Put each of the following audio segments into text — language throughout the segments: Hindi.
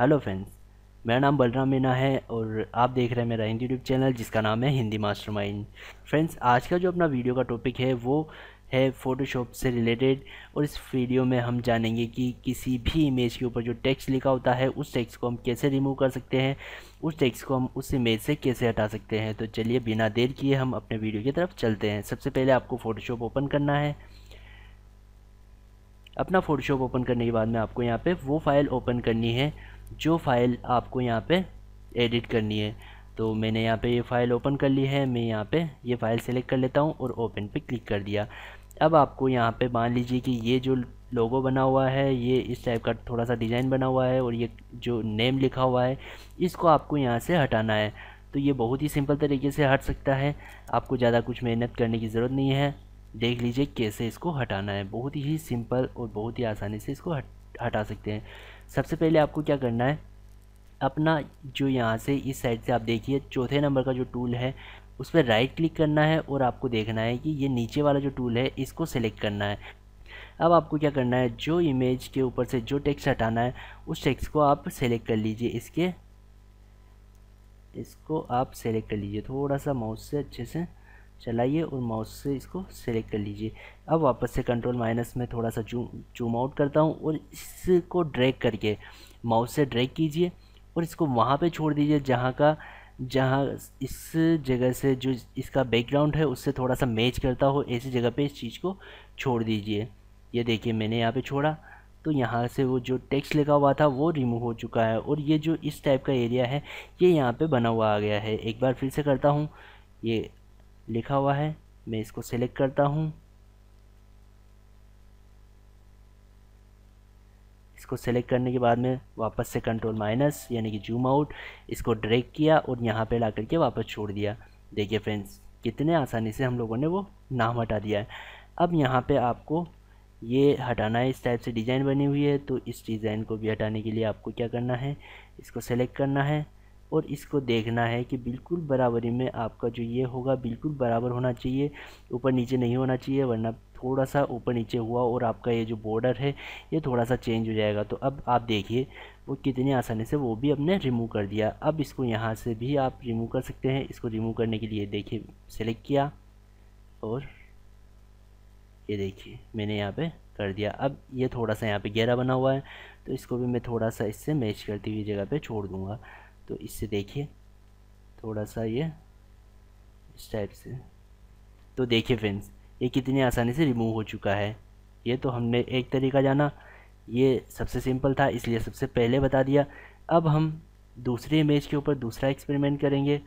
हेलो फ्रेंड्स मेरा नाम बलराम मीना है और आप देख रहे हैं मेरा हिंदी यूट्यूब चैनल जिसका नाम है हिंदी मास्टरमाइंड फ्रेंड्स आज का जो अपना वीडियो का टॉपिक है वो है फ़ोटोशॉप से रिलेटेड और इस वीडियो में हम जानेंगे कि किसी भी इमेज के ऊपर जो टेक्स्ट लिखा होता है उस टेक्स्ट को हम कैसे रिमूव कर सकते हैं उस टेक्स्ट को हम उस इमेज से कैसे हटा सकते हैं तो चलिए बिना देर किए हम अपने वीडियो की तरफ चलते हैं सबसे पहले आपको फ़ोटोशॉप ओपन करना है अपना फोटोशॉप ओपन करने के बाद में आपको यहाँ पे वो फाइल ओपन करनी है जो फाइल आपको यहाँ पे एडिट करनी है तो मैंने यहाँ पे ये फ़ाइल ओपन कर ली है मैं यहाँ पे ये फ़ाइल सेलेक्ट कर लेता हूँ और ओपन पे क्लिक कर दिया अब आपको यहाँ पे मान लीजिए कि ये जो लोगो बना हुआ है ये इस टाइप का थोड़ा सा डिज़ाइन बना हुआ है और ये जो नेम लिखा हुआ है इसको आपको यहाँ से हटाना है तो ये बहुत ही सिंपल तरीके से हट सकता है आपको ज़्यादा कुछ मेहनत करने की ज़रूरत नहीं है देख लीजिए कैसे इसको हटाना है बहुत ही सिंपल और बहुत ही आसानी से इसको हट, हटा सकते हैं सबसे पहले आपको क्या करना है अपना जो यहाँ से इस साइड से आप देखिए चौथे नंबर का जो टूल है उस पर राइट क्लिक करना है और आपको देखना है कि ये नीचे वाला जो टूल है इसको सेलेक्ट करना है अब आपको क्या करना है जो इमेज के ऊपर से जो टेक्स्ट हटाना है उस टेक्स्ट को आप सेलेक्ट कर लीजिए इसके इसको आप सेलेक्ट कर लीजिए थोड़ा सा माउस से अच्छे से चलाइए और माउस से इसको सेलेक्ट कर लीजिए अब वापस से कंट्रोल माइनस में थोड़ा सा जूम जूम आउट करता हूँ और इसको ड्रैग करके माउस से ड्रैग कीजिए और इसको वहाँ पे छोड़ दीजिए जहाँ का जहाँ इस जगह से जो इसका बैकग्राउंड है उससे थोड़ा सा मैच करता हो ऐसी जगह पे इस चीज़ को छोड़ दीजिए ये देखिए मैंने यहाँ पे छोड़ा तो यहाँ से वो जो टेक्स्ट लिखा हुआ था वो रिमूव हो चुका है और ये जो इस टाइप का एरिया है ये यहाँ पर बना हुआ आ गया है एक बार फिर से करता हूँ ये लिखा हुआ है मैं इसको सेलेक्ट करता हूँ इसको सेलेक्ट करने के बाद में वापस से कंट्रोल माइनस यानी कि जूम आउट इसको ड्रैग किया और यहाँ पे ला करके वापस छोड़ दिया देखिए फ्रेंड्स कितने आसानी से हम लोगों ने वो नाम हटा दिया है अब यहाँ पे आपको ये हटाना है इस टाइप से डिज़ाइन बनी हुई है तो इस डिज़ाइन को भी हटाने के लिए आपको क्या करना है इसको सेलेक्ट करना है और इसको देखना है कि बिल्कुल बराबरी में आपका जो ये होगा बिल्कुल बराबर होना चाहिए ऊपर नीचे नहीं होना चाहिए वरना थोड़ा सा ऊपर नीचे हुआ और आपका ये जो बॉर्डर है ये थोड़ा सा चेंज हो जाएगा तो अब आप देखिए वो कितनी आसानी से वो भी अपने रिमूव कर दिया अब इसको यहाँ से भी आप रिमूव कर सकते हैं इसको रिमूव करने के लिए देखिए सेलेक्ट किया और ये देखिए मैंने यहाँ पे कर दिया अब ये थोड़ा सा यहाँ पे गहरा बना हुआ है तो इसको भी मैं थोड़ा सा इससे मैच करती हुई जगह पे छोड़ दूँगा तो इससे देखिए थोड़ा सा ये इस टाइप से तो देखिए फ्रेंड्स ये कितनी आसानी से रिमूव हो चुका है ये तो हमने एक तरीका जाना ये सबसे सिंपल था इसलिए सबसे पहले बता दिया अब हम दूसरे इमेज के ऊपर दूसरा एक्सपेरिमेंट करेंगे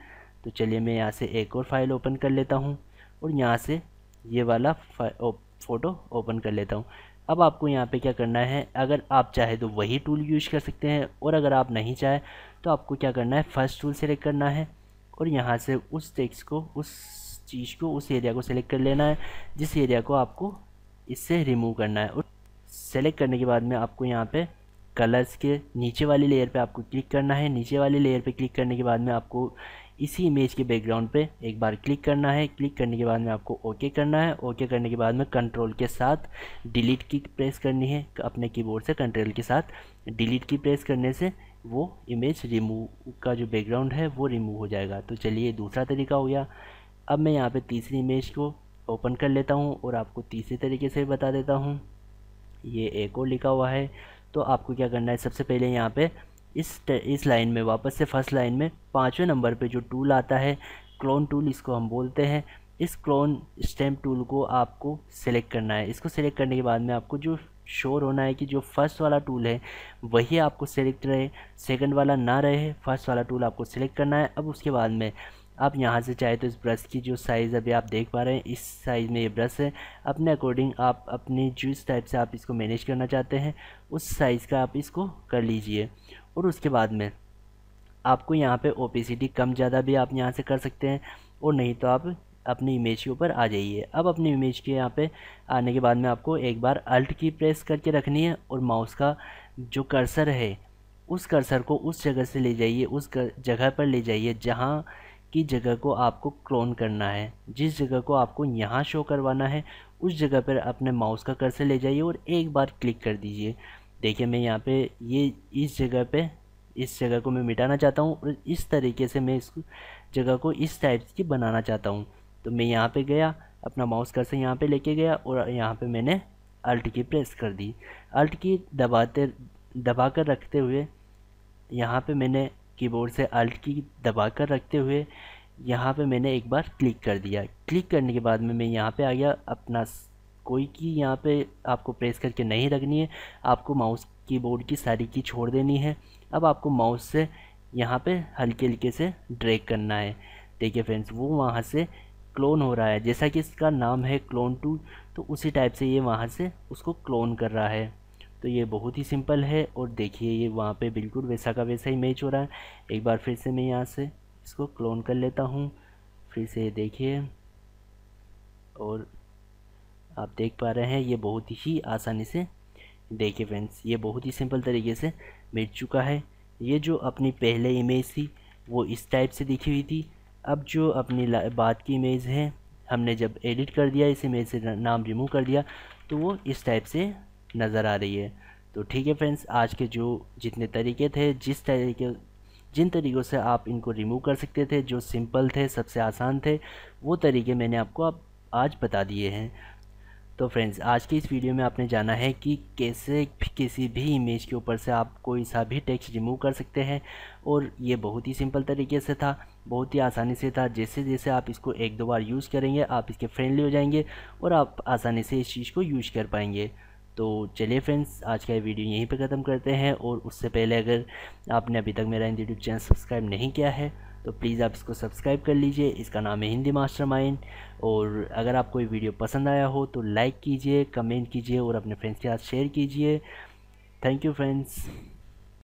तो चलिए मैं यहाँ से एक और फाइल ओपन कर लेता हूँ और यहाँ से ये वाला फ़ोटो ओपन कर लेता हूँ अब आपको यहाँ पे क्या करना है अगर आप चाहे तो वही टूल यूज कर सकते हैं और अगर आप नहीं चाहे तो आपको क्या करना है फ़र्स्ट टूल सेलेक्ट करना है और यहाँ से उस टेक्स्ट को उस चीज़ को उस एरिया को सिलेक्ट कर लेना है जिस एरिया को आपको इससे रिमूव करना है और सेलेक्ट करने के बाद में आपको यहाँ पर कलर्स के नीचे वाली लेयर पर आपको क्लिक करना है नीचे वाली लेयर पर क्लिक करने के बाद में आपको इसी इमेज के बैकग्राउंड पे एक बार क्लिक करना है क्लिक करने के बाद में आपको ओके करना है ओके करने के बाद में कंट्रोल के साथ डिलीट की प्रेस करनी है अपने कीबोर्ड से कंट्रोल के साथ डिलीट की प्रेस करने से वो इमेज रिमूव का जो बैकग्राउंड है वो रिमूव हो जाएगा तो चलिए दूसरा तरीका हो गया अब मैं यहाँ पर तीसरी इमेज को ओपन कर लेता हूँ और आपको तीसरे तरीके से बता देता हूँ ये एक और लिखा हुआ है तो आपको क्या करना है सबसे पहले यहाँ पे इस इस लाइन में वापस से फर्स्ट लाइन में पाँचवें नंबर पे जो टूल आता है क्लोन टूल इसको हम बोलते हैं इस क्लोन स्टैम्प टूल को आपको सेलेक्ट करना है इसको सेलेक्ट करने के बाद में आपको जो श्योर होना है कि जो फर्स्ट वाला टूल है वही आपको सेलेक्ट रहे सेकंड वाला ना रहे फर्स्ट वाला टूल आपको सेलेक्ट करना है अब उसके बाद में आप यहाँ से चाहे तो इस ब्रश की जो साइज़ अभी आप देख पा रहे हैं इस साइज़ में ये ब्रश है अपने अकॉर्डिंग आप अपनी जिस टाइप से आप इसको मैनेज करना चाहते हैं उस साइज़ का आप इसको कर लीजिए और उसके बाद में आपको यहाँ पे ओपेसिटी कम ज़्यादा भी आप यहाँ से कर सकते हैं और नहीं तो आप अपनी इमेज के ऊपर आ जाइए अब अपनी इमेज के यहाँ पे आने के बाद में आपको एक बार अल्ट की प्रेस करके रखनी है और माउस का जो कर्सर है उस कर्सर को उस जगह से ले जाइए उस जगह पर ले जाइए जहाँ की जगह को आपको क्लोन करना है जिस जगह को आपको यहाँ शो करवाना है उस जगह पर अपने माउस का कर्सर ले जाइए और एक बार क्लिक कर दीजिए देखिए मैं यहाँ पे ये इस जगह पे इस जगह को मैं मिटाना चाहता हूँ और इस तरीके से मैं इस जगह को इस टाइप की बनाना चाहता हूँ तो मैं यहाँ पे गया अपना माउस कर्सर यहाँ पर लेके गया और यहाँ पर मैंने अल्ट की प्रेस कर दी अल्ट की दबाते दबा कर रखते हुए यहाँ पर मैंने कीबोर्ड से अल्ट की दबा कर रखते हुए यहाँ पे मैंने एक बार क्लिक कर दिया क्लिक करने के बाद में मैं यहाँ पे आ गया अपना कोई की यहाँ पे आपको प्रेस करके नहीं रखनी है आपको माउस कीबोर्ड की सारी की छोड़ देनी है अब आपको माउस से यहाँ पे हल्के हल्के से ड्रैग करना है देखिए फ्रेंड्स वो वहाँ से क्लोन हो रहा है जैसा कि इसका नाम है क्लोन टू तो उसी टाइप से ये वहाँ से उसको क्लोन कर रहा है तो ये बहुत ही सिंपल है और देखिए ये वहाँ पे बिल्कुल वैसा का वैसा ही मैच हो रहा है एक बार फिर से मैं यहाँ से इसको क्लोन कर लेता हूँ फिर से देखिए और आप देख पा रहे हैं ये बहुत ही आसानी से देखिए फ्रेंड्स ये बहुत ही सिंपल तरीके से मिट चुका है ये जो अपनी पहले इमेज थी वो इस टाइप से दिखी हुई थी अब जो अपनी बात की इमेज है हमने जब एडिट कर दिया इस इमेज से नाम रिमूव कर दिया तो वो इस टाइप से नज़र आ रही है तो ठीक है फ्रेंड्स आज के जो जितने तरीके थे जिस तरीके जिन तरीक़ों से आप इनको रिमूव कर सकते थे जो सिंपल थे सबसे आसान थे वो तरीके मैंने आपको आप आज बता दिए हैं तो फ्रेंड्स आज की इस वीडियो में आपने जाना है कि कैसे किसी भी इमेज के ऊपर से आप कोई सा भी टेक्स्ट रिमूव कर सकते हैं और ये बहुत ही सिंपल तरीके से था बहुत ही आसानी से था जैसे जैसे आप इसको एक दो बार यूज़ करेंगे आप इसके फ्रेंडली हो जाएंगे और आप आसानी से इस चीज़ को यूज कर पाएंगे तो चलिए फ्रेंड्स आज का वीडियो यहीं पे ख़त्म करते हैं और उससे पहले अगर आपने अभी तक मेरा हिंदी यूट्यूब चैनल सब्सक्राइब नहीं किया है तो प्लीज़ आप इसको सब्सक्राइब कर लीजिए इसका नाम है हिंदी मास्टरमाइंड और अगर आपको ये वीडियो पसंद आया हो तो लाइक कीजिए कमेंट कीजिए और अपने फ्रेंड्स के साथ शेयर कीजिए थैंक यू फ्रेंड्स